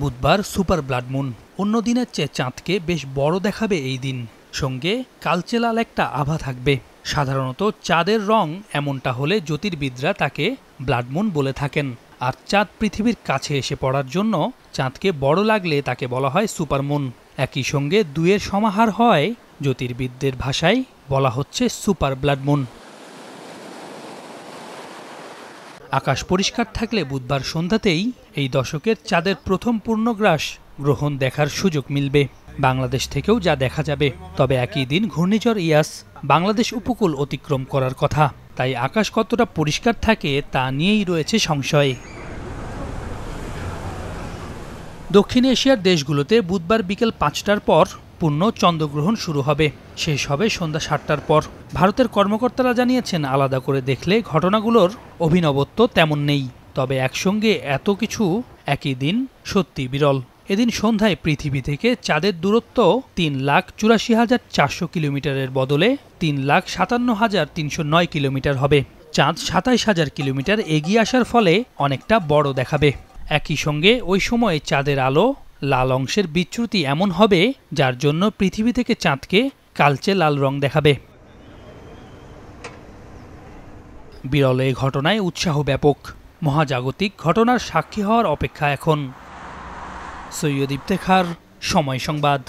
বুধবার super blood moon অন্য দিনের চেয়ে চাঁদকে বেশ বড় দেখাবে এই দিন সঙ্গে কালচেলাল একটা আভা থাকবে সাধারণত চাঁদের রং এমনটা হলে জ্যোতির্বিদরা তাকে ব্লাডমুন বলে থাকেন আর চাঁদ পৃথিবীর কাছে এসে পড়ার জন্য চাঁদকে বড় লাগলে তাকে বলা হয় সুপারমুন একই সঙ্গে দুয়ের সমাহার হয় জ্যোতির্বিদদের ভাষায় বলা হচ্ছে সুপার ব্লাডমুন আকাশ পরিষ্কার থাকলে বুধবার সন্ধ্যাতেই এই দশকের চাঁদের প্রথম পূর্ণগ্রাস গ্রহণ দেখার সুযোগ মিলবে বাংলাদেশ থেকেও যা দেখা যাবে তবে একই দিন ঘূর্ণিঝড় ইয়াস বাংলাদেশ উপকূল অতিক্রম করার কথা তাই আকাশ কতটা পরিষ্কার থাকে তা নিয়েই রয়েছে সংশয় দক্ষিণ এশিয়ার দেশগুলোতে বুধবার বিকেল পাঁচটার পর পূর্ণ চন্দ্রগ্রহণ শুরু হবে শেষ হবে সন্ধ্যা সাতটার পর ভারতের কর্মকর্তারা জানিয়েছেন আলাদা করে দেখলে ঘটনাগুলোর অভিনবত্ব তেমন নেই তবে একসঙ্গে এত কিছু একই দিন সত্যি বিরল এদিন সন্ধ্যায় পৃথিবী থেকে চাঁদের দূরত্ব তিন লাখ চুরাশি হাজার চারশো কিলোমিটারের বদলে তিন লাখ সাতান্ন হাজার তিনশো নয় কিলোমিটার হবে চাঁদ সাতাইশ হাজার কিলোমিটার এগিয়ে আসার ফলে অনেকটা বড় দেখাবে একই সঙ্গে ওই সময়ে চাঁদের আলো লাল অংশের বিচ্যুতি এমন হবে যার জন্য পৃথিবী থেকে চাঁদকে কালচে লাল রং দেখাবে বিরল এই ঘটনায় উৎসাহ ব্যাপক মহাজাগতিক ঘটনার সাক্ষী হওয়ার অপেক্ষা এখন সৈয়দ ইফতেখার সময় সংবাদ